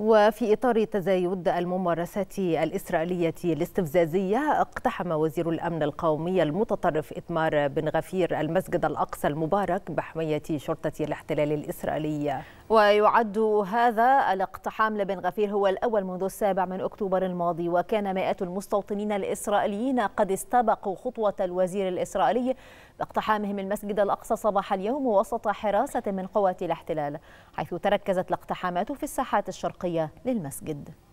وفي إطار تزايد الممارسات الإسرائيلية الاستفزازية اقتحم وزير الأمن القومي المتطرف إتمار بن غفير المسجد الأقصى المبارك بحمية شرطة الاحتلال الإسرائيلية ويعد هذا الاقتحام لبن غفير هو الأول منذ السابع من أكتوبر الماضي وكان مئات المستوطنين الإسرائيليين قد استبقوا خطوة الوزير الإسرائيلي باقتحامهم المسجد الأقصى صباح اليوم وسط حراسة من قوات الاحتلال حيث تركزت الاقتحامات في الساحات الشرقية للمسجد